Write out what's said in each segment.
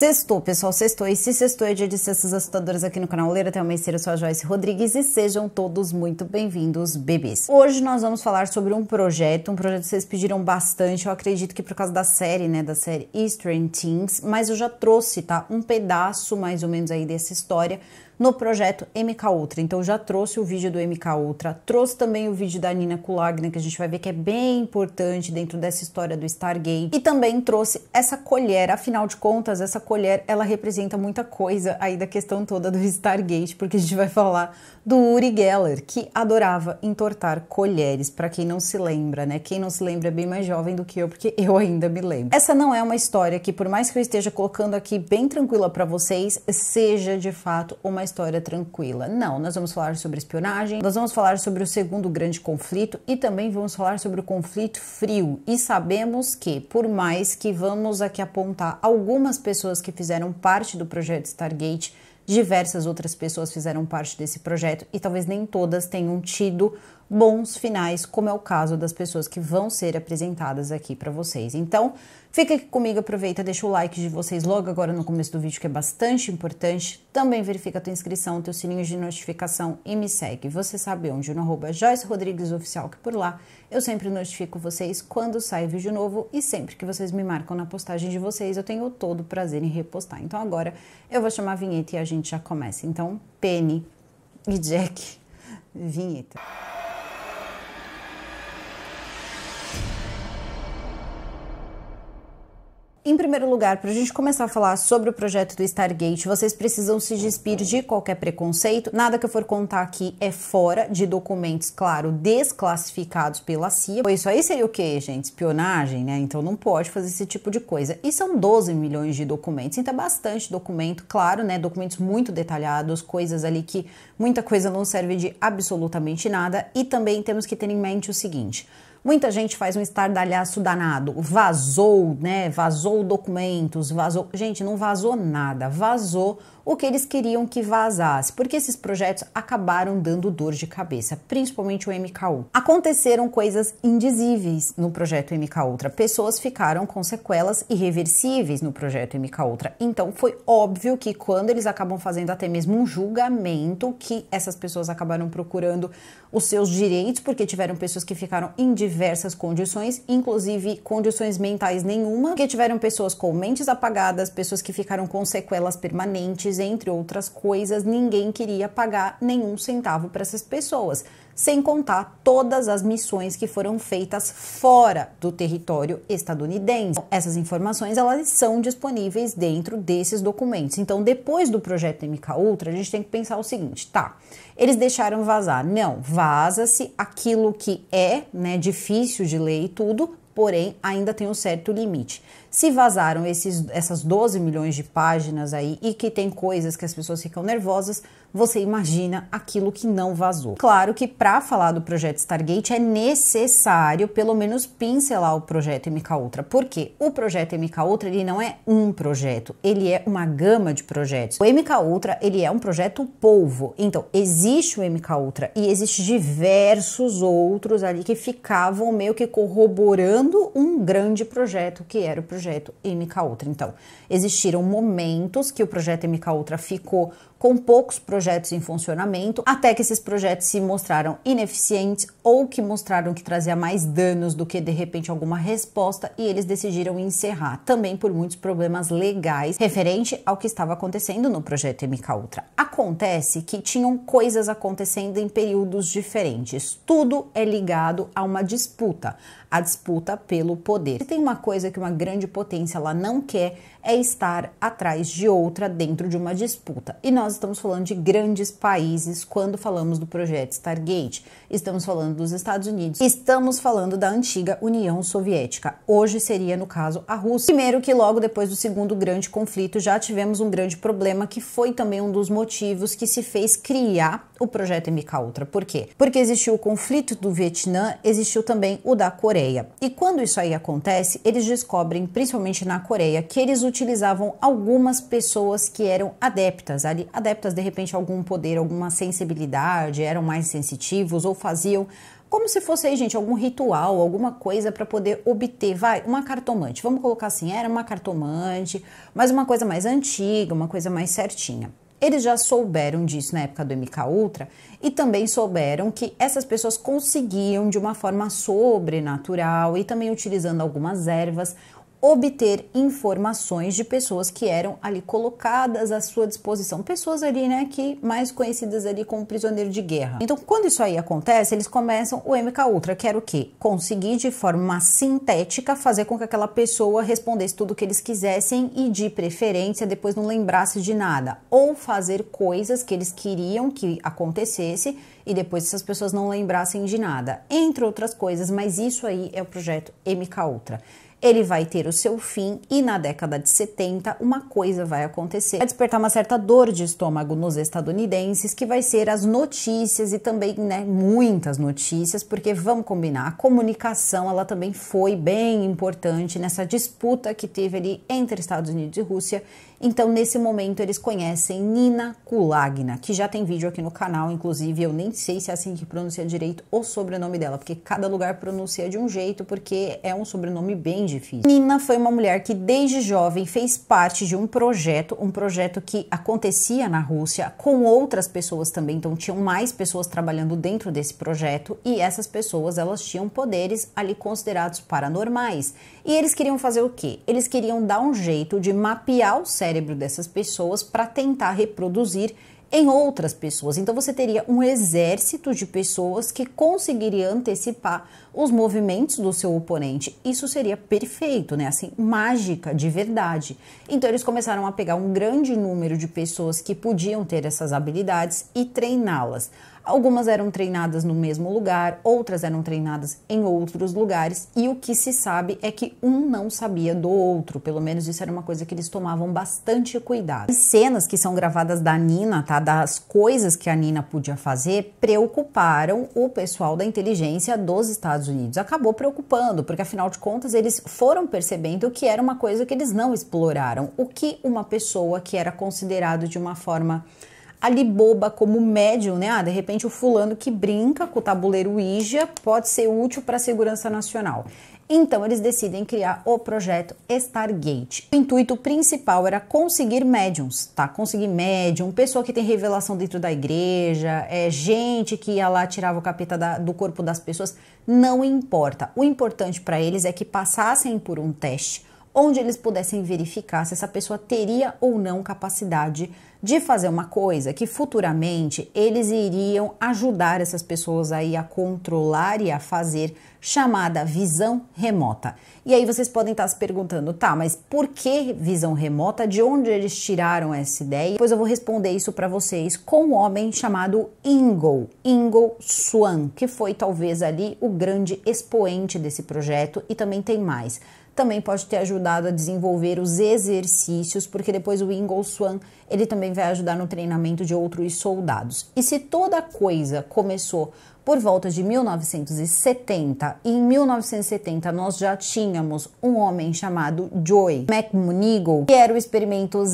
Sextou, pessoal, sextou. E se sextou é dia de sextas assustadoras aqui no canal Leira, até o Meiceira, eu sou a Joyce Rodrigues e sejam todos muito bem-vindos, bebês. Hoje nós vamos falar sobre um projeto, um projeto que vocês pediram bastante, eu acredito que por causa da série, né, da série Eastern Teens, mas eu já trouxe, tá, um pedaço mais ou menos aí dessa história no projeto MK Ultra. Então já trouxe o vídeo do MK Ultra, trouxe também o vídeo da Nina Kulagna, que a gente vai ver que é bem importante dentro dessa história do Stargate. E também trouxe essa colher, afinal de contas, essa colher ela representa muita coisa aí da questão toda do Stargate, porque a gente vai falar do Uri Geller, que adorava entortar colheres, para quem não se lembra, né? Quem não se lembra é bem mais jovem do que eu, porque eu ainda me lembro. Essa não é uma história que, por mais que eu esteja colocando aqui bem tranquila para vocês, seja de fato uma história tranquila. Não, nós vamos falar sobre espionagem, nós vamos falar sobre o segundo grande conflito e também vamos falar sobre o conflito frio. E sabemos que, por mais que vamos aqui apontar algumas pessoas que fizeram parte do projeto Stargate, diversas outras pessoas fizeram parte desse projeto e talvez nem todas tenham tido bons finais, como é o caso das pessoas que vão ser apresentadas aqui para vocês. Então, fica aqui comigo, aproveita, deixa o like de vocês logo agora no começo do vídeo, que é bastante importante. Também verifica a tua inscrição, teu sininho de notificação e me segue. Você sabe onde, no arroba Joyce Rodrigues Oficial, que por lá eu sempre notifico vocês quando sai vídeo novo e sempre que vocês me marcam na postagem de vocês, eu tenho todo o prazer em repostar. Então agora eu vou chamar a vinheta e a gente já começa. Então, Penny e Jack, vinheta. Em primeiro lugar, para a gente começar a falar sobre o projeto do Stargate, vocês precisam se despir de qualquer preconceito. Nada que eu for contar aqui é fora de documentos, claro, desclassificados pela CIA. Pois Isso aí seria o quê, gente? Espionagem, né? Então não pode fazer esse tipo de coisa. E são 12 milhões de documentos, então é bastante documento, claro, né? Documentos muito detalhados, coisas ali que muita coisa não serve de absolutamente nada. E também temos que ter em mente o seguinte. Muita gente faz um estardalhaço danado. Vazou, né? Vazou documentos, vazou. Gente, não vazou nada. Vazou o que eles queriam que vazasse, porque esses projetos acabaram dando dor de cabeça, principalmente o MKU. Aconteceram coisas indizíveis no projeto MK Ultra, pessoas ficaram com sequelas irreversíveis no projeto MK Ultra. Então foi óbvio que quando eles acabam fazendo até mesmo um julgamento que essas pessoas acabaram procurando os seus direitos, porque tiveram pessoas que ficaram em diversas condições, inclusive condições mentais nenhuma, que tiveram pessoas com mentes apagadas, pessoas que ficaram com sequelas permanentes entre outras coisas, ninguém queria pagar nenhum centavo para essas pessoas, sem contar todas as missões que foram feitas fora do território estadunidense. Então, essas informações elas são disponíveis dentro desses documentos. Então, depois do projeto MK Ultra, a gente tem que pensar o seguinte, tá? Eles deixaram vazar? Não, vaza-se aquilo que é, né, difícil de ler e tudo, porém ainda tem um certo limite. Se vazaram esses, essas 12 milhões de páginas aí e que tem coisas que as pessoas ficam nervosas, você imagina aquilo que não vazou. Claro que para falar do projeto Stargate é necessário pelo menos pincelar o projeto MK Ultra, porque o projeto MK Ultra ele não é um projeto, ele é uma gama de projetos. O MK Ultra ele é um projeto polvo. Então, existe o MK Ultra e existe diversos outros ali que ficavam meio que corroborando um grande projeto que era o projeto MK Ultra. Então, existiram momentos que o projeto MK Ultra ficou com poucos projetos em funcionamento, até que esses projetos se mostraram ineficientes ou que mostraram que trazia mais danos do que de repente alguma resposta e eles decidiram encerrar, também por muitos problemas legais referente ao que estava acontecendo no projeto MK Ultra. Acontece que tinham coisas acontecendo em períodos diferentes. Tudo é ligado a uma disputa a disputa pelo poder. Se tem uma coisa que uma grande potência ela não quer é estar atrás de outra dentro de uma disputa. E nós estamos falando de grandes países quando falamos do projeto Stargate. Estamos falando dos Estados Unidos. Estamos falando da antiga União Soviética. Hoje seria no caso a Rússia. Primeiro que logo depois do segundo grande conflito já tivemos um grande problema que foi também um dos motivos que se fez criar o projeto MK Ultra. Por quê? Porque existiu o conflito do Vietnã, existiu também o da Coreia Coreia. E quando isso aí acontece, eles descobrem, principalmente na Coreia, que eles utilizavam algumas pessoas que eram adeptas, ali, adeptas de repente a algum poder, alguma sensibilidade, eram mais sensitivos ou faziam como se fosse aí, gente, algum ritual, alguma coisa para poder obter, vai, uma cartomante. Vamos colocar assim, era uma cartomante, mas uma coisa mais antiga, uma coisa mais certinha. Eles já souberam disso na época do MK Ultra e também souberam que essas pessoas conseguiam de uma forma sobrenatural e também utilizando algumas ervas obter informações de pessoas que eram ali colocadas à sua disposição, pessoas ali, né, que mais conhecidas ali como prisioneiro de guerra. Então, quando isso aí acontece, eles começam o MK Ultra, que era o quê? Conseguir de forma sintética fazer com que aquela pessoa respondesse tudo o que eles quisessem e de preferência depois não lembrasse de nada, ou fazer coisas que eles queriam que acontecesse e depois essas pessoas não lembrassem de nada, entre outras coisas, mas isso aí é o projeto MK Ultra ele vai ter o seu fim e na década de 70 uma coisa vai acontecer, vai despertar uma certa dor de estômago nos estadunidenses, que vai ser as notícias e também, né, muitas notícias, porque vamos combinar, a comunicação ela também foi bem importante nessa disputa que teve ali entre Estados Unidos e Rússia então, nesse momento, eles conhecem Nina Kulagna, que já tem vídeo aqui no canal, inclusive eu nem sei se é assim que pronuncia direito o sobrenome dela, porque cada lugar pronuncia de um jeito, porque é um sobrenome bem difícil. Nina foi uma mulher que desde jovem fez parte de um projeto, um projeto que acontecia na Rússia com outras pessoas também, então tinham mais pessoas trabalhando dentro desse projeto e essas pessoas elas tinham poderes ali considerados paranormais. E eles queriam fazer o quê? Eles queriam dar um jeito de mapear o cérebro cérebro dessas pessoas para tentar reproduzir em outras pessoas. Então você teria um exército de pessoas que conseguiria antecipar os movimentos do seu oponente. Isso seria perfeito, né? Assim, mágica de verdade. Então eles começaram a pegar um grande número de pessoas que podiam ter essas habilidades e treiná-las. Algumas eram treinadas no mesmo lugar, outras eram treinadas em outros lugares, e o que se sabe é que um não sabia do outro, pelo menos isso era uma coisa que eles tomavam bastante cuidado. As cenas que são gravadas da Nina, tá? Das coisas que a Nina podia fazer, preocuparam o pessoal da inteligência dos Estados Unidos. Acabou preocupando, porque afinal de contas eles foram percebendo que era uma coisa que eles não exploraram, o que uma pessoa que era considerado de uma forma ali boba como médium, né? Ah, de repente o fulano que brinca com o tabuleiro Ija pode ser útil para a segurança nacional. Então eles decidem criar o projeto Stargate. O intuito principal era conseguir médiums, tá? Conseguir médium, pessoa que tem revelação dentro da igreja, é, gente que ia lá tirava o capeta da, do corpo das pessoas, não importa. O importante para eles é que passassem por um teste onde eles pudessem verificar se essa pessoa teria ou não capacidade de fazer uma coisa que futuramente eles iriam ajudar essas pessoas aí a controlar e a fazer chamada visão remota. E aí vocês podem estar se perguntando, tá, mas por que visão remota? De onde eles tiraram essa ideia? Pois eu vou responder isso para vocês com um homem chamado Ingol, Ingo Swan, que foi talvez ali o grande expoente desse projeto e também tem mais também pode ter ajudado a desenvolver os exercícios, porque depois o Ingolswan ele também vai ajudar no treinamento de outros soldados. E se toda coisa começou por volta de 1970. E em 1970 nós já tínhamos um homem chamado Joy McMonigal, que era o experimento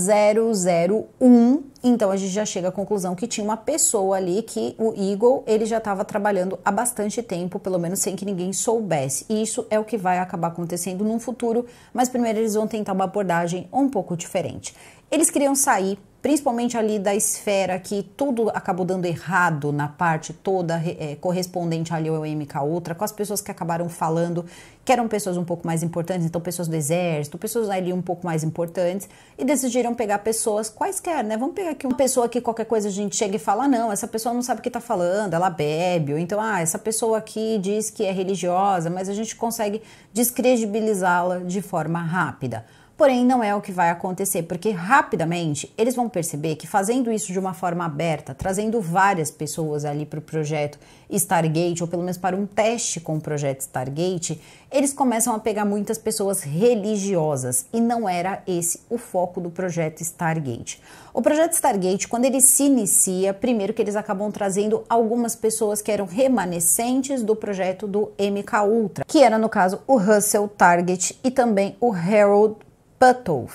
001 então a gente já chega à conclusão que tinha uma pessoa ali que o Eagle ele já estava trabalhando há bastante tempo, pelo menos sem que ninguém soubesse. E isso é o que vai acabar acontecendo no futuro, mas primeiro eles vão tentar uma abordagem um pouco diferente. Eles queriam sair principalmente ali da esfera que tudo acabou dando errado na parte toda é, correspondente ali ao MK Ultra, com as pessoas que acabaram falando que eram pessoas um pouco mais importantes, então pessoas do exército, pessoas ali um pouco mais importantes, e decidiram pegar pessoas quaisquer, né? Vamos pegar aqui uma pessoa que qualquer coisa a gente chega e fala, não, essa pessoa não sabe o que tá falando, ela bebe, ou então, ah, essa pessoa aqui diz que é religiosa, mas a gente consegue descredibilizá-la de forma rápida. Porém, não é o que vai acontecer, porque rapidamente eles vão perceber que fazendo isso de uma forma aberta, trazendo várias pessoas ali para o projeto Stargate, ou pelo menos para um teste com o projeto Stargate, eles começam a pegar muitas pessoas religiosas e não era esse o foco do projeto Stargate. O projeto Stargate, quando ele se inicia, primeiro que eles acabam trazendo algumas pessoas que eram remanescentes do projeto do MK Ultra, que era no caso o Russell Target e também o Harold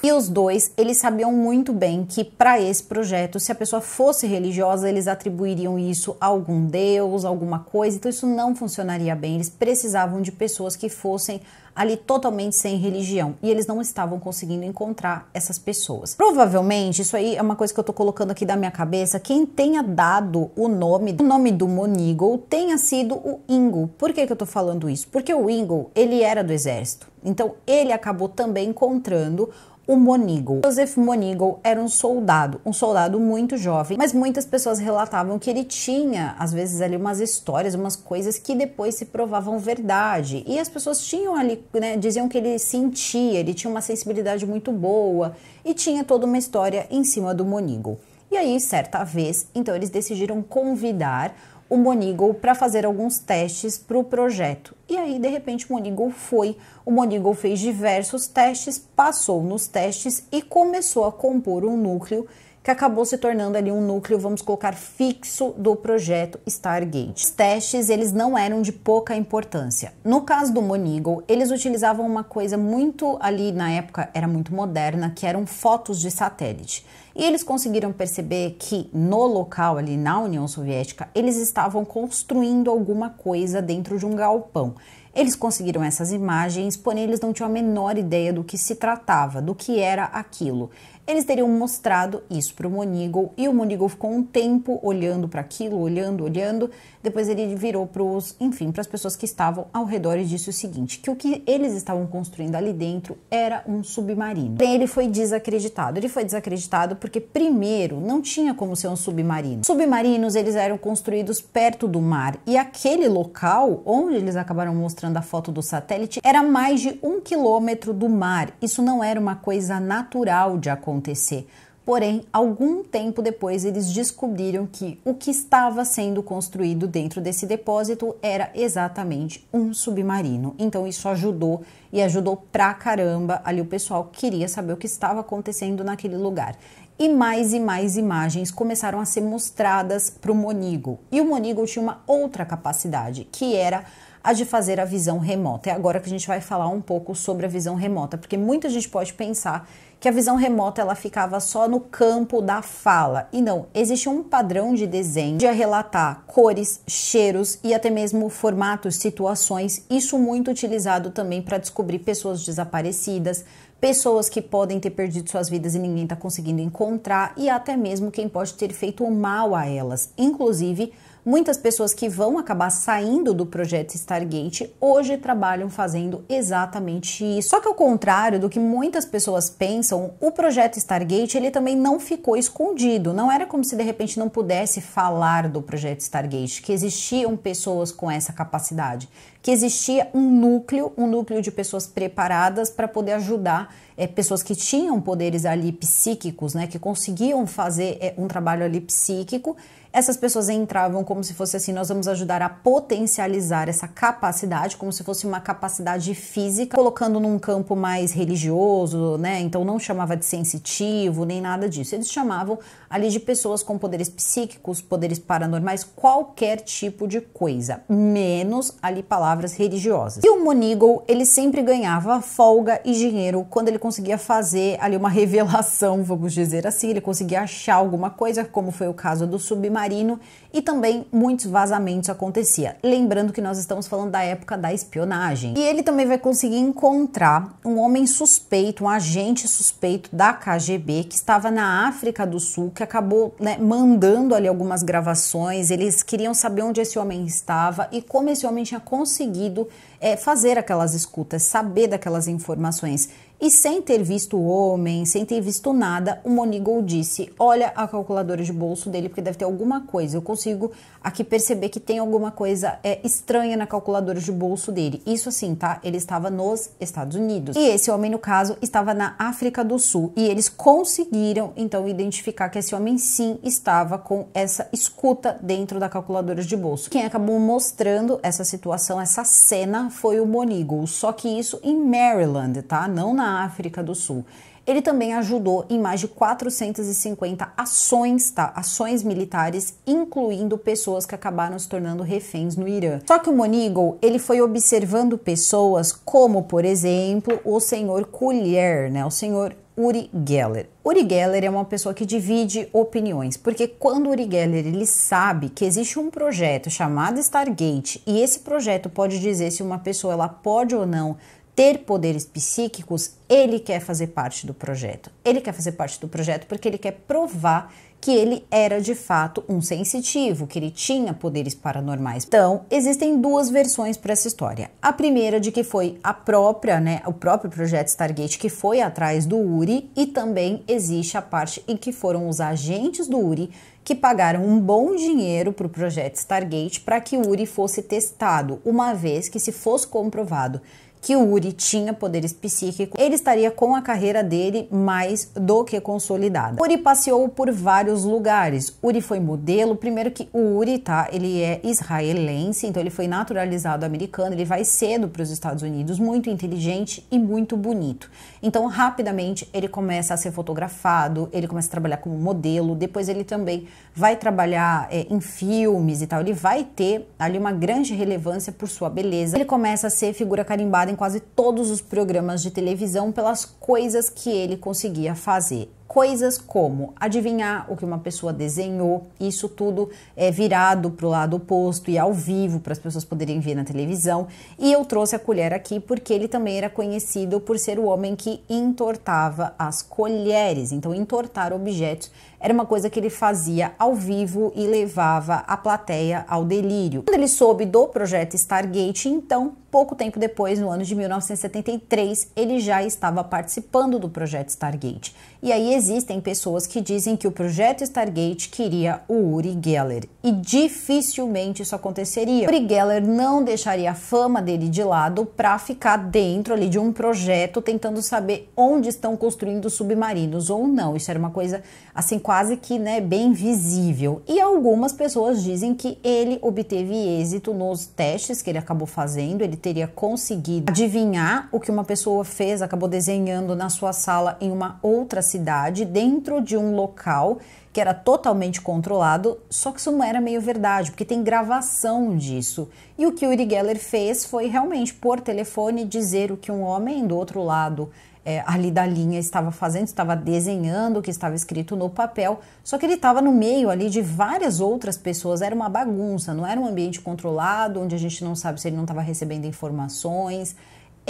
e os dois, eles sabiam muito bem que para esse projeto, se a pessoa fosse religiosa, eles atribuiriam isso a algum deus, alguma coisa, então isso não funcionaria bem. Eles precisavam de pessoas que fossem ali totalmente sem religião e eles não estavam conseguindo encontrar essas pessoas. Provavelmente, isso aí é uma coisa que eu tô colocando aqui da minha cabeça, quem tenha dado o nome, o nome do Monigo tenha sido o Ingo. Por que que eu tô falando isso? Porque o Ingo, ele era do exército. Então ele acabou também encontrando o Monigle. Joseph Monigle era um soldado, um soldado muito jovem, mas muitas pessoas relatavam que ele tinha, às vezes, ali umas histórias, umas coisas que depois se provavam verdade. E as pessoas tinham ali, né, diziam que ele sentia, ele tinha uma sensibilidade muito boa e tinha toda uma história em cima do Monigle. E aí, certa vez, então eles decidiram convidar o Monigol para fazer alguns testes para o projeto. E aí, de repente, o Monigol foi. O Monigol fez diversos testes, passou nos testes e começou a compor um núcleo que acabou se tornando ali um núcleo, vamos colocar fixo do projeto Stargate. Os testes, eles não eram de pouca importância. No caso do Monigle, eles utilizavam uma coisa muito ali na época era muito moderna, que eram fotos de satélite. E eles conseguiram perceber que no local ali na União Soviética, eles estavam construindo alguma coisa dentro de um galpão. Eles conseguiram essas imagens, porém eles não tinham a menor ideia do que se tratava, do que era aquilo. Eles teriam mostrado isso para o Monigol e o Monigol ficou um tempo olhando para aquilo, olhando, olhando. Depois ele virou para os, enfim, para as pessoas que estavam ao redor e disse o seguinte: que o que eles estavam construindo ali dentro era um submarino. Bem, Ele foi desacreditado. Ele foi desacreditado porque primeiro não tinha como ser um submarino. Submarinos eles eram construídos perto do mar e aquele local onde eles acabaram mostrando a foto do satélite era mais de um quilômetro do mar. Isso não era uma coisa natural de acontecer acontecer. Porém, algum tempo depois, eles descobriram que o que estava sendo construído dentro desse depósito era exatamente um submarino. Então, isso ajudou e ajudou pra caramba. Ali, o pessoal queria saber o que estava acontecendo naquele lugar. E mais e mais imagens começaram a ser mostradas para o Monigo. E o Monigo tinha uma outra capacidade, que era a de fazer a visão remota. É agora que a gente vai falar um pouco sobre a visão remota, porque muita gente pode pensar que a visão remota ela ficava só no campo da fala. E não, existe um padrão de desenho de relatar cores, cheiros e até mesmo formatos, situações, isso muito utilizado também para descobrir pessoas desaparecidas, pessoas que podem ter perdido suas vidas e ninguém está conseguindo encontrar, e até mesmo quem pode ter feito mal a elas. Inclusive, Muitas pessoas que vão acabar saindo do projeto Stargate hoje trabalham fazendo exatamente isso. Só que ao contrário do que muitas pessoas pensam, o projeto Stargate ele também não ficou escondido. Não era como se de repente não pudesse falar do projeto Stargate, que existiam pessoas com essa capacidade, que existia um núcleo, um núcleo de pessoas preparadas para poder ajudar é, pessoas que tinham poderes ali psíquicos, né, que conseguiam fazer é, um trabalho ali psíquico essas pessoas entravam como se fosse assim: nós vamos ajudar a potencializar essa capacidade, como se fosse uma capacidade física, colocando num campo mais religioso, né? Então não chamava de sensitivo nem nada disso. Eles chamavam ali de pessoas com poderes psíquicos, poderes paranormais, qualquer tipo de coisa, menos ali palavras religiosas. E o monigol ele sempre ganhava folga e dinheiro quando ele conseguia fazer ali uma revelação, vamos dizer assim, ele conseguia achar alguma coisa, como foi o caso do submarino submarino e também muitos vazamentos acontecia. Lembrando que nós estamos falando da época da espionagem. E ele também vai conseguir encontrar um homem suspeito, um agente suspeito da KGB que estava na África do Sul, que acabou né, mandando ali algumas gravações. Eles queriam saber onde esse homem estava e como esse homem tinha conseguido é, fazer aquelas escutas, saber daquelas informações. E sem ter visto o homem, sem ter visto nada, o Monigol disse: Olha a calculadora de bolso dele, porque deve ter alguma coisa. Eu consigo aqui perceber que tem alguma coisa é, estranha na calculadora de bolso dele. Isso assim, tá? Ele estava nos Estados Unidos. E esse homem, no caso, estava na África do Sul. E eles conseguiram, então, identificar que esse homem sim estava com essa escuta dentro da calculadora de bolso. Quem acabou mostrando essa situação, essa cena, foi o Monigol. Só que isso em Maryland, tá? Não na África do Sul. Ele também ajudou em mais de 450 ações, tá? Ações militares, incluindo pessoas que acabaram se tornando reféns no Irã. Só que o Monigal, ele foi observando pessoas como, por exemplo, o senhor Colher, né? O senhor Uri Geller. Uri Geller é uma pessoa que divide opiniões, porque quando Uri Geller ele sabe que existe um projeto chamado Stargate e esse projeto pode dizer se uma pessoa ela pode ou não ter poderes psíquicos, ele quer fazer parte do projeto. Ele quer fazer parte do projeto porque ele quer provar que ele era de fato um sensitivo, que ele tinha poderes paranormais. Então, existem duas versões para essa história. A primeira de que foi a própria, né, o próprio projeto Stargate que foi atrás do Uri e também existe a parte em que foram os agentes do Uri que pagaram um bom dinheiro para o projeto Stargate para que o Uri fosse testado, uma vez que se fosse comprovado que o Uri tinha poderes psíquicos, ele estaria com a carreira dele mais do que consolidada. Uri passeou por vários lugares. Uri foi modelo, primeiro que o Uri, tá? Ele é israelense, então ele foi naturalizado americano, ele vai cedo para os Estados Unidos, muito inteligente e muito bonito. Então, rapidamente ele começa a ser fotografado, ele começa a trabalhar como modelo, depois ele também vai trabalhar é, em filmes e tal. Ele vai ter ali uma grande relevância por sua beleza. Ele começa a ser figura carimbada em quase todos os programas de televisão pelas coisas que ele conseguia fazer. Coisas como adivinhar o que uma pessoa desenhou, isso tudo é virado para o lado oposto e ao vivo para as pessoas poderem ver na televisão. E eu trouxe a colher aqui porque ele também era conhecido por ser o homem que entortava as colheres. Então, entortar objetos era uma coisa que ele fazia ao vivo e levava a plateia ao delírio. Quando ele soube do projeto Stargate, então, pouco tempo depois, no ano de 1973, ele já estava participando do projeto Stargate. E aí existem pessoas que dizem que o projeto Stargate queria o Uri Geller, e dificilmente isso aconteceria. Uri Geller não deixaria a fama dele de lado para ficar dentro ali de um projeto tentando saber onde estão construindo submarinos ou não. Isso era uma coisa assim quase que né, bem visível. E algumas pessoas dizem que ele obteve êxito nos testes que ele acabou fazendo, ele teria conseguido adivinhar o que uma pessoa fez, acabou desenhando na sua sala em uma outra cidade, dentro de um local que era totalmente controlado, só que isso não era meio verdade, porque tem gravação disso. E o que o Uri Geller fez foi realmente por telefone dizer o que um homem do outro lado é, ali da linha estava fazendo, estava desenhando o que estava escrito no papel, só que ele estava no meio ali de várias outras pessoas, era uma bagunça, não era um ambiente controlado, onde a gente não sabe se ele não estava recebendo informações,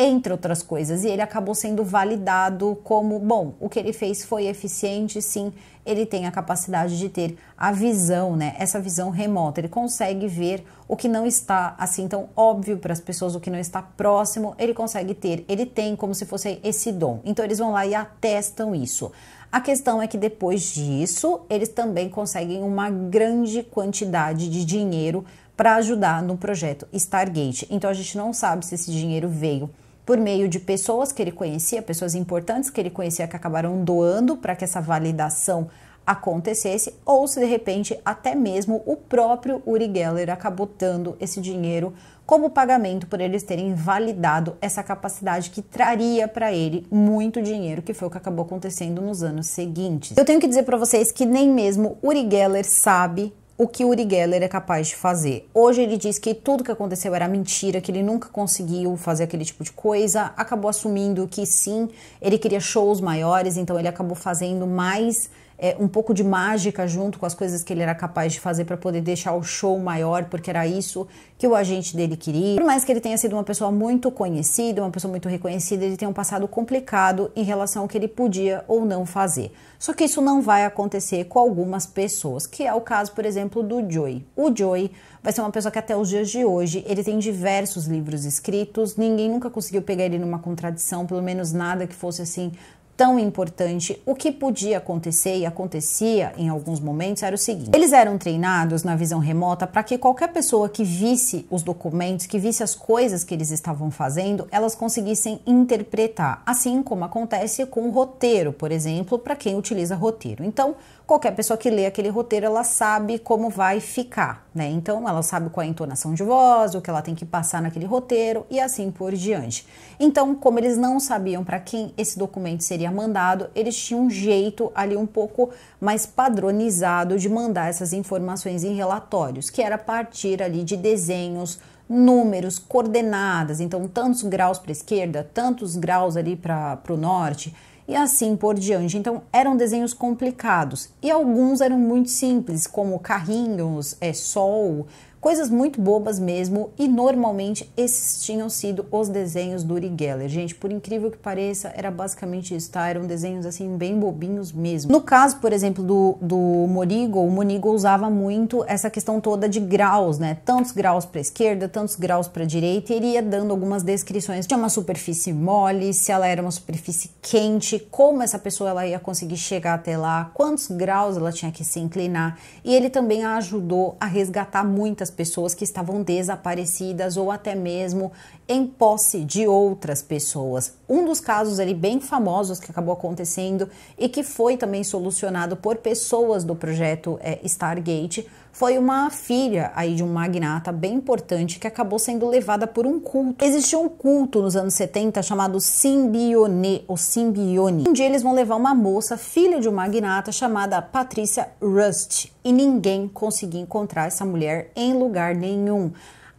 entre outras coisas. E ele acabou sendo validado como: bom, o que ele fez foi eficiente, sim, ele tem a capacidade de ter a visão, né? Essa visão remota, ele consegue ver o que não está assim tão óbvio para as pessoas, o que não está próximo, ele consegue ter, ele tem como se fosse esse dom. Então eles vão lá e atestam isso. A questão é que depois disso, eles também conseguem uma grande quantidade de dinheiro para ajudar no projeto Stargate. Então a gente não sabe se esse dinheiro veio por meio de pessoas que ele conhecia, pessoas importantes que ele conhecia que acabaram doando para que essa validação acontecesse, ou se de repente até mesmo o próprio Uri Geller acabou dando esse dinheiro como pagamento por eles terem validado essa capacidade que traria para ele muito dinheiro, que foi o que acabou acontecendo nos anos seguintes. Eu tenho que dizer para vocês que nem mesmo Uri Geller sabe o que Uri Geller é capaz de fazer. Hoje ele diz que tudo que aconteceu era mentira, que ele nunca conseguiu fazer aquele tipo de coisa, acabou assumindo que sim, ele queria shows maiores, então ele acabou fazendo mais é, um pouco de mágica junto com as coisas que ele era capaz de fazer para poder deixar o show maior, porque era isso que o agente dele queria. Por mais que ele tenha sido uma pessoa muito conhecida, uma pessoa muito reconhecida, ele tem um passado complicado em relação ao que ele podia ou não fazer. Só que isso não vai acontecer com algumas pessoas, que é o caso, por exemplo, do Joey. O Joey vai ser uma pessoa que até os dias de hoje ele tem diversos livros escritos, ninguém nunca conseguiu pegar ele numa contradição, pelo menos nada que fosse assim tão importante, o que podia acontecer e acontecia em alguns momentos era o seguinte: eles eram treinados na visão remota para que qualquer pessoa que visse os documentos, que visse as coisas que eles estavam fazendo, elas conseguissem interpretar, assim como acontece com o roteiro, por exemplo, para quem utiliza roteiro. Então, qualquer pessoa que lê aquele roteiro, ela sabe como vai ficar, né? Então, ela sabe qual é a entonação de voz, o que ela tem que passar naquele roteiro e assim por diante. Então, como eles não sabiam para quem esse documento seria mandado, eles tinham um jeito ali um pouco mais padronizado de mandar essas informações em relatórios, que era a partir ali de desenhos, números, coordenadas, então tantos graus para a esquerda, tantos graus ali para o norte, e assim por diante. Então eram desenhos complicados e alguns eram muito simples, como carrinhos, é, sol, Coisas muito bobas mesmo, e normalmente esses tinham sido os desenhos do Uri Geller. Gente, por incrível que pareça, era basicamente isso, tá? Eram desenhos assim, bem bobinhos mesmo. No caso, por exemplo, do, do Morigo, o Morigo usava muito essa questão toda de graus, né? Tantos graus para esquerda, tantos graus para direita, e ele ia dando algumas descrições. de uma superfície mole, se ela era uma superfície quente, como essa pessoa ela ia conseguir chegar até lá, quantos graus ela tinha que se inclinar. E ele também a ajudou a resgatar muitas pessoas que estavam desaparecidas ou até mesmo em posse de outras pessoas. Um dos casos ali bem famosos que acabou acontecendo e que foi também solucionado por pessoas do projeto é, Stargate foi uma filha aí de um magnata bem importante que acabou sendo levada por um culto. Existia um culto nos anos 70 chamado Simbione ou Simbione. Um dia eles vão levar uma moça, filha de um magnata, chamada Patrícia Rust, e ninguém conseguia encontrar essa mulher em lugar nenhum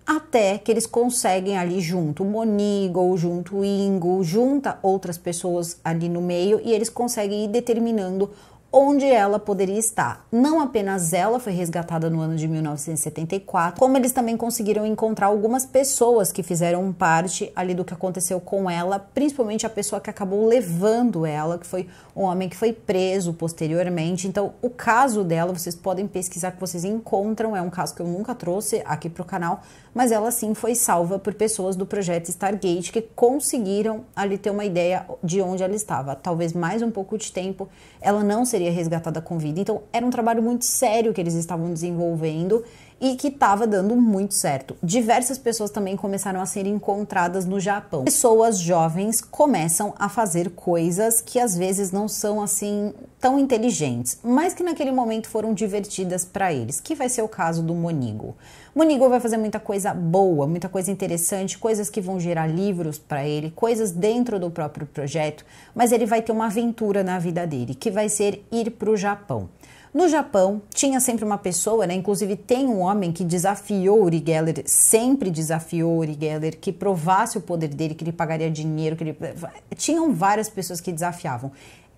até que eles conseguem ali junto o Monigo, junto o Ingo, junta outras pessoas ali no meio e eles conseguem ir determinando onde ela poderia estar. Não apenas ela foi resgatada no ano de 1974, como eles também conseguiram encontrar algumas pessoas que fizeram parte ali do que aconteceu com ela, principalmente a pessoa que acabou levando ela, que foi um homem que foi preso posteriormente. Então, o caso dela, vocês podem pesquisar que vocês encontram, é um caso que eu nunca trouxe aqui para o canal, mas ela sim foi salva por pessoas do projeto Stargate que conseguiram ali ter uma ideia de onde ela estava. Talvez mais um pouco de tempo, ela não seria resgatada com vida. Então era um trabalho muito sério que eles estavam desenvolvendo e que estava dando muito certo. Diversas pessoas também começaram a ser encontradas no Japão. Pessoas jovens começam a fazer coisas que às vezes não são assim tão inteligentes, mas que naquele momento foram divertidas para eles, que vai ser o caso do Monigo. Monigo vai fazer muita coisa boa, muita coisa interessante, coisas que vão gerar livros para ele, coisas dentro do próprio projeto, mas ele vai ter uma aventura na vida dele, que vai ser ir para o Japão. No Japão, tinha sempre uma pessoa, né? Inclusive tem um homem que desafiou Uri Geller, sempre desafiou Uri Geller, que provasse o poder dele, que ele pagaria dinheiro, que ele... Tinham várias pessoas que desafiavam.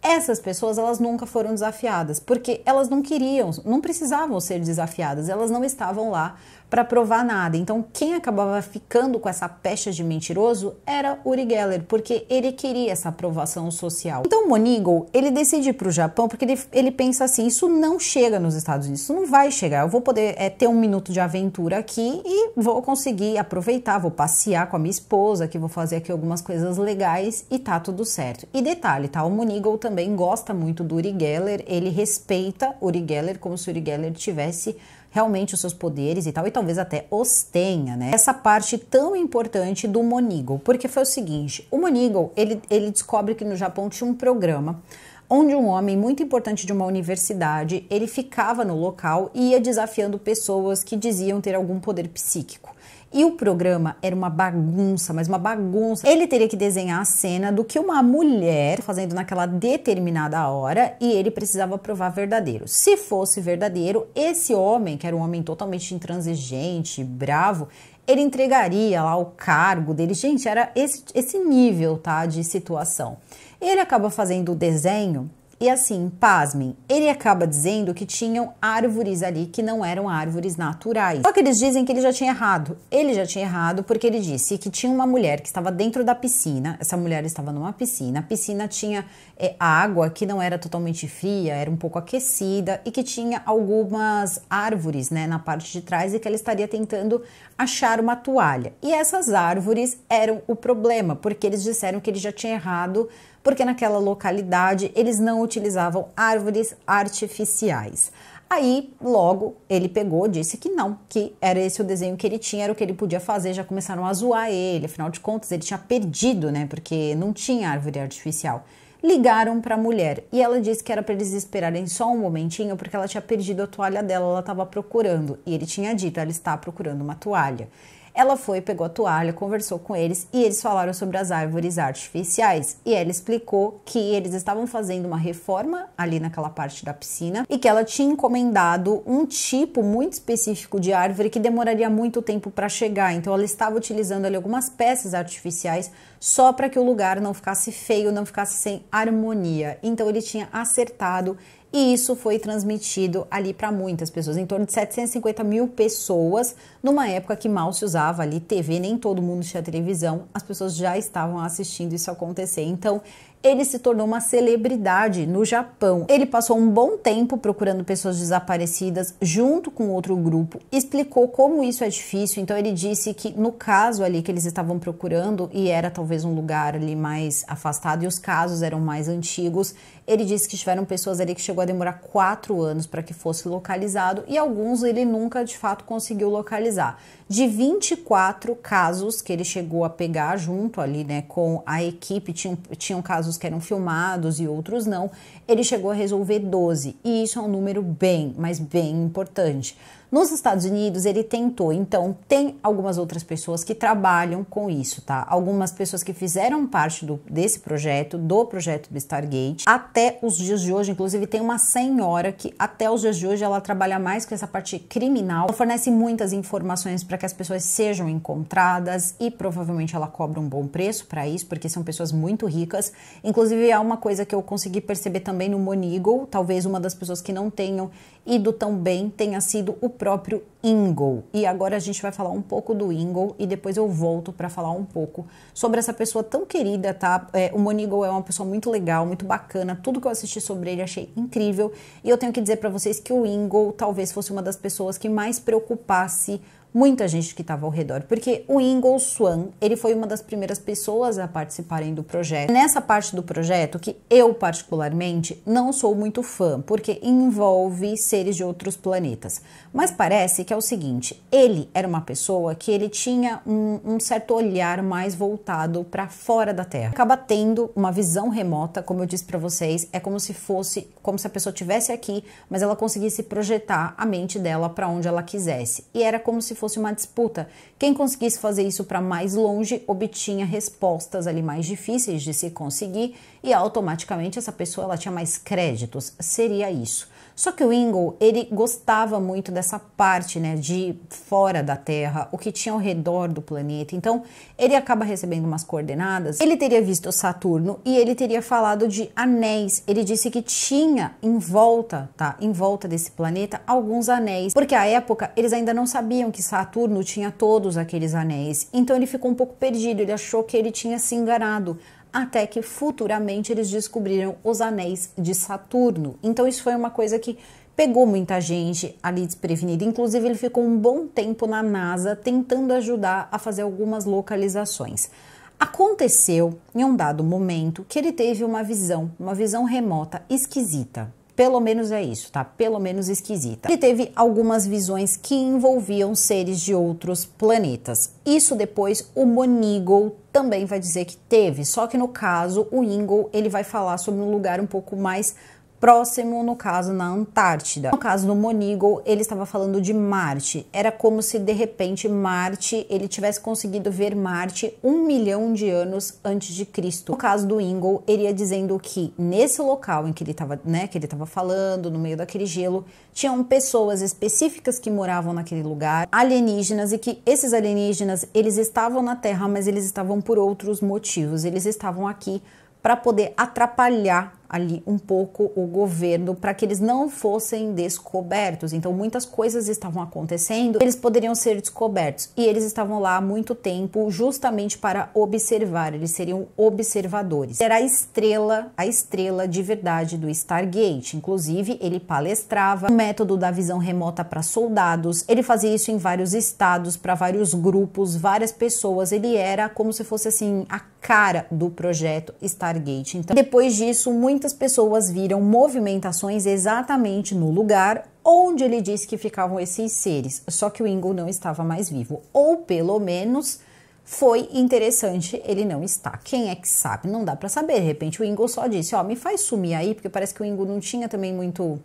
Essas pessoas elas nunca foram desafiadas, porque elas não queriam, não precisavam ser desafiadas, elas não estavam lá para provar nada. Então, quem acabava ficando com essa pecha de mentiroso era Uri Geller, porque ele queria essa aprovação social. Então, Monigo, ele decide ir para o Japão porque ele, ele pensa assim: isso não chega nos Estados Unidos, isso não vai chegar. Eu vou poder é, ter um minuto de aventura aqui e vou conseguir aproveitar, vou passear com a minha esposa, que vou fazer aqui algumas coisas legais e tá tudo certo. E detalhe, tá? O Monigo também também gosta muito do Uri Geller, ele respeita Uri Geller como se Uri Geller tivesse realmente os seus poderes e tal, e talvez até os tenha, né? Essa parte tão importante do Monigo, porque foi o seguinte, o Monigo, ele, ele descobre que no Japão tinha um programa onde um homem muito importante de uma universidade, ele ficava no local e ia desafiando pessoas que diziam ter algum poder psíquico. E o programa era uma bagunça, mas uma bagunça. Ele teria que desenhar a cena do que uma mulher tá fazendo naquela determinada hora e ele precisava provar verdadeiro. Se fosse verdadeiro, esse homem, que era um homem totalmente intransigente, bravo, ele entregaria lá o cargo dele. Gente, era esse, esse nível tá, de situação. Ele acaba fazendo o desenho e assim, pasmem, ele acaba dizendo que tinham árvores ali que não eram árvores naturais. Só que eles dizem que ele já tinha errado. Ele já tinha errado porque ele disse que tinha uma mulher que estava dentro da piscina, essa mulher estava numa piscina, a piscina tinha é, água que não era totalmente fria, era um pouco aquecida e que tinha algumas árvores né, na parte de trás e que ela estaria tentando achar uma toalha. E essas árvores eram o problema, porque eles disseram que ele já tinha errado porque naquela localidade eles não utilizavam árvores artificiais. Aí, logo, ele pegou, disse que não, que era esse o desenho que ele tinha, era o que ele podia fazer, já começaram a zoar ele, afinal de contas, ele tinha perdido, né? Porque não tinha árvore artificial. Ligaram para a mulher e ela disse que era para eles esperarem só um momentinho, porque ela tinha perdido a toalha dela, ela estava procurando. E ele tinha dito, ela está procurando uma toalha. Ela foi, pegou a toalha, conversou com eles e eles falaram sobre as árvores artificiais. E ela explicou que eles estavam fazendo uma reforma ali naquela parte da piscina e que ela tinha encomendado um tipo muito específico de árvore que demoraria muito tempo para chegar. Então ela estava utilizando ali algumas peças artificiais só para que o lugar não ficasse feio, não ficasse sem harmonia. Então ele tinha acertado e isso foi transmitido ali para muitas pessoas, em torno de 750 mil pessoas, numa época que mal se usava ali TV, nem todo mundo tinha televisão, as pessoas já estavam assistindo isso acontecer. Então, ele se tornou uma celebridade no Japão. Ele passou um bom tempo procurando pessoas desaparecidas junto com outro grupo, explicou como isso é difícil. Então ele disse que no caso ali que eles estavam procurando e era talvez um lugar ali mais afastado e os casos eram mais antigos, ele disse que tiveram pessoas ali que chegou a demorar quatro anos para que fosse localizado e alguns ele nunca de fato conseguiu localizar. De 24 casos que ele chegou a pegar junto ali, né, com a equipe, tinham, tinham casos que eram filmados e outros não, ele chegou a resolver 12. E isso é um número bem, mas bem importante. Nos Estados Unidos, ele tentou, então, tem algumas outras pessoas que trabalham com isso, tá? Algumas pessoas que fizeram parte do, desse projeto, do projeto do Stargate, até os dias de hoje, inclusive, tem uma senhora que até os dias de hoje ela trabalha mais com essa parte criminal, ela fornece muitas informações para que as pessoas sejam encontradas e provavelmente ela cobra um bom preço para isso, porque são pessoas muito ricas. Inclusive, é uma coisa que eu consegui perceber também no Monigo, talvez uma das pessoas que não tenham ido tão bem tenha sido o próprio Ingle. E agora a gente vai falar um pouco do Ingle e depois eu volto para falar um pouco sobre essa pessoa tão querida, tá? É, o Monigol é uma pessoa muito legal, muito bacana. Tudo que eu assisti sobre ele achei incrível. E eu tenho que dizer para vocês que o Ingle talvez fosse uma das pessoas que mais preocupasse muita gente que estava ao redor, porque o Ingold Swan, ele foi uma das primeiras pessoas a participarem do projeto. Nessa parte do projeto que eu particularmente não sou muito fã, porque envolve seres de outros planetas. Mas parece que é o seguinte, ele era uma pessoa que ele tinha um, um certo olhar mais voltado para fora da Terra. Acaba tendo uma visão remota, como eu disse para vocês, é como se fosse, como se a pessoa tivesse aqui, mas ela conseguisse projetar a mente dela para onde ela quisesse. E era como se fosse uma disputa. Quem conseguisse fazer isso para mais longe obtinha respostas ali mais difíceis de se conseguir e automaticamente essa pessoa ela tinha mais créditos. Seria isso. Só que o Ingle, ele gostava muito dessa parte, né, de fora da Terra, o que tinha ao redor do planeta. Então, ele acaba recebendo umas coordenadas. Ele teria visto Saturno e ele teria falado de anéis. Ele disse que tinha em volta, tá, em volta desse planeta alguns anéis, porque à época eles ainda não sabiam que Saturno tinha todos aqueles anéis. Então ele ficou um pouco perdido, ele achou que ele tinha se enganado até que futuramente eles descobriram os anéis de Saturno. Então, isso foi uma coisa que pegou muita gente ali desprevenida. Inclusive, ele ficou um bom tempo na NASA tentando ajudar a fazer algumas localizações. Aconteceu em um dado momento que ele teve uma visão, uma visão remota esquisita. Pelo menos é isso, tá? Pelo menos esquisita. Ele teve algumas visões que envolviam seres de outros planetas. Isso depois o Monigo também vai dizer que teve, só que no caso o Ingol ele vai falar sobre um lugar um pouco mais próximo, no caso na Antártida. No caso do Monigal, ele estava falando de Marte. Era como se de repente Marte ele tivesse conseguido ver Marte um milhão de anos antes de Cristo. No caso do Ingol ele ia dizendo que nesse local em que ele estava, né, que ele estava falando, no meio daquele gelo, tinham pessoas específicas que moravam naquele lugar, alienígenas e que esses alienígenas eles estavam na Terra, mas eles estavam por outros motivos. Eles estavam aqui para poder atrapalhar ali um pouco o governo para que eles não fossem descobertos. Então, muitas coisas estavam acontecendo, eles poderiam ser descobertos e eles estavam lá há muito tempo justamente para observar, eles seriam observadores. Era a estrela, a estrela de verdade do Stargate. Inclusive, ele palestrava o método da visão remota para soldados, ele fazia isso em vários estados, para vários grupos, várias pessoas. Ele era como se fosse assim a cara do projeto Stargate. Então, depois disso, muito muitas pessoas viram movimentações exatamente no lugar onde ele disse que ficavam esses seres, só que o Ingo não estava mais vivo, ou pelo menos foi interessante ele não estar. Quem é que sabe? Não dá para saber. De repente o Ingo só disse: "Ó, oh, me faz sumir aí", porque parece que o Ingo não tinha também muito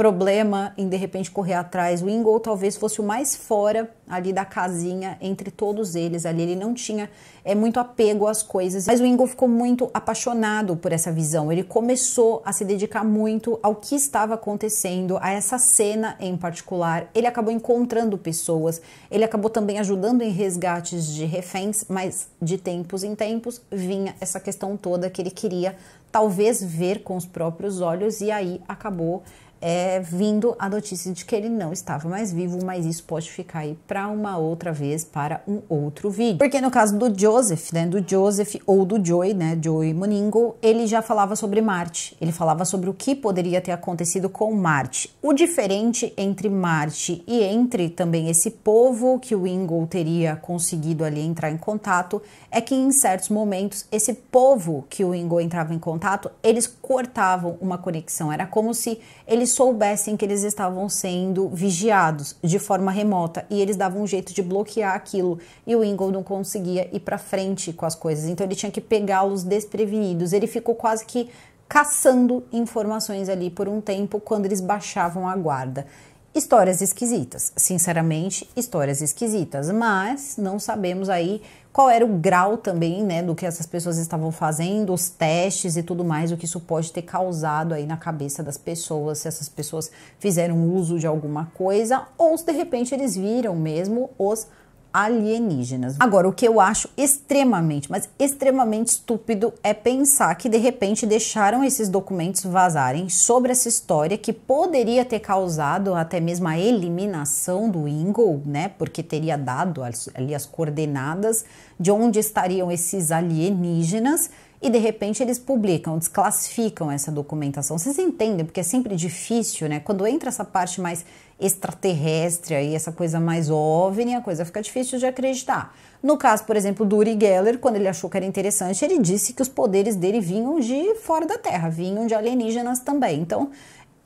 problema em de repente correr atrás. O Ingol talvez fosse o mais fora ali da casinha entre todos eles. Ali ele não tinha é muito apego às coisas, mas o Ingol ficou muito apaixonado por essa visão. Ele começou a se dedicar muito ao que estava acontecendo, a essa cena em particular. Ele acabou encontrando pessoas, ele acabou também ajudando em resgates de reféns, mas de tempos em tempos vinha essa questão toda que ele queria talvez ver com os próprios olhos e aí acabou é, vindo a notícia de que ele não estava mais vivo, mas isso pode ficar aí para uma outra vez, para um outro vídeo. Porque no caso do Joseph, né, do Joseph ou do Joey, né, Joey Moningo, ele já falava sobre Marte, ele falava sobre o que poderia ter acontecido com Marte. O diferente entre Marte e entre também esse povo que o Ingo teria conseguido ali entrar em contato é que em certos momentos esse povo que o Ingo entrava em contato, eles cortavam uma conexão, era como se eles eles soubessem que eles estavam sendo vigiados de forma remota e eles davam um jeito de bloquear aquilo e o Ingol não conseguia ir para frente com as coisas. Então ele tinha que pegá-los desprevenidos. Ele ficou quase que caçando informações ali por um tempo quando eles baixavam a guarda. Histórias esquisitas, sinceramente, histórias esquisitas, mas não sabemos aí qual era o grau também, né, do que essas pessoas estavam fazendo, os testes e tudo mais, o que isso pode ter causado aí na cabeça das pessoas, se essas pessoas fizeram uso de alguma coisa ou se de repente eles viram mesmo os alienígenas. Agora, o que eu acho extremamente, mas extremamente estúpido é pensar que de repente deixaram esses documentos vazarem sobre essa história que poderia ter causado até mesmo a eliminação do Ingle, né? Porque teria dado ali as coordenadas de onde estariam esses alienígenas e de repente eles publicam, desclassificam essa documentação. Vocês entendem? Porque é sempre difícil, né? Quando entra essa parte mais extraterrestre, aí essa coisa mais OVNI, a coisa fica difícil de acreditar. No caso, por exemplo, do Uri Geller, quando ele achou que era interessante, ele disse que os poderes dele vinham de fora da Terra, vinham de alienígenas também. Então,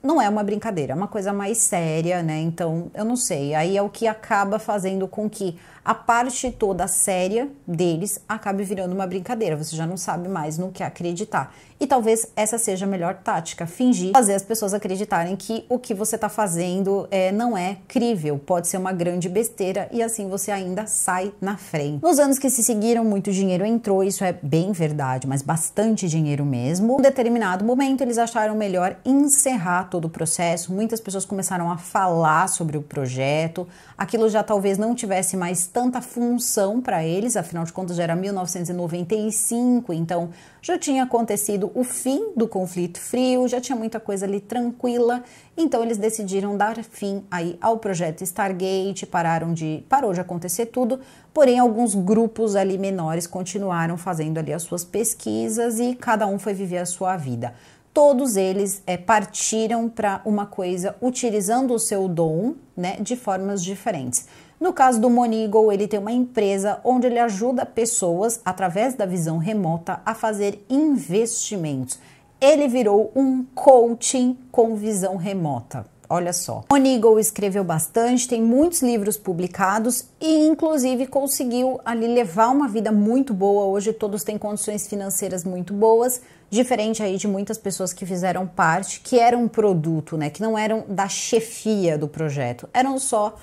não é uma brincadeira, é uma coisa mais séria, né? Então, eu não sei. Aí é o que acaba fazendo com que a parte toda séria deles acabe virando uma brincadeira. Você já não sabe mais no que acreditar. E talvez essa seja a melhor tática: fingir, fazer as pessoas acreditarem que o que você está fazendo é, não é crível, pode ser uma grande besteira e assim você ainda sai na frente. Nos anos que se seguiram, muito dinheiro entrou, isso é bem verdade, mas bastante dinheiro mesmo. Em um determinado momento, eles acharam melhor encerrar todo o processo. Muitas pessoas começaram a falar sobre o projeto, aquilo já talvez não tivesse mais tanta função para eles, afinal de contas já era 1995, então já tinha acontecido o fim do conflito frio, já tinha muita coisa ali tranquila, então eles decidiram dar fim aí ao projeto Stargate, pararam de parou de acontecer tudo, porém alguns grupos ali menores continuaram fazendo ali as suas pesquisas e cada um foi viver a sua vida todos eles é, partiram para uma coisa utilizando o seu dom né, de formas diferentes. No caso do Monigol, ele tem uma empresa onde ele ajuda pessoas, através da visão remota, a fazer investimentos. Ele virou um coaching com visão remota. Olha só. Monigol escreveu bastante, tem muitos livros publicados e, inclusive, conseguiu ali levar uma vida muito boa. Hoje todos têm condições financeiras muito boas, diferente aí de muitas pessoas que fizeram parte, que eram produto, né? Que não eram da chefia do projeto, eram só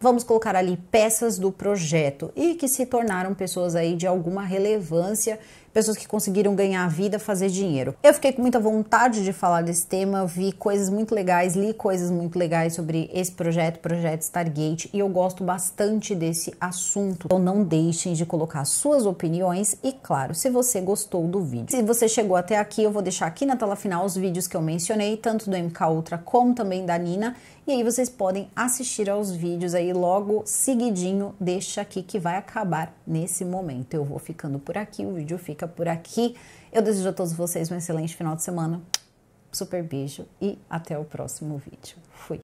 vamos colocar ali peças do projeto e que se tornaram pessoas aí de alguma relevância, pessoas que conseguiram ganhar a vida, fazer dinheiro. Eu fiquei com muita vontade de falar desse tema, vi coisas muito legais, li coisas muito legais sobre esse projeto, projeto Stargate, e eu gosto bastante desse assunto. Então não deixem de colocar suas opiniões e claro, se você gostou do vídeo. Se você chegou até aqui, eu vou deixar aqui na tela final os vídeos que eu mencionei, tanto do MK Ultra como também da Nina e aí vocês podem assistir aos vídeos aí logo seguidinho deste aqui que vai acabar nesse momento. Eu vou ficando por aqui, o vídeo fica por aqui. Eu desejo a todos vocês um excelente final de semana. Super beijo e até o próximo vídeo. Fui!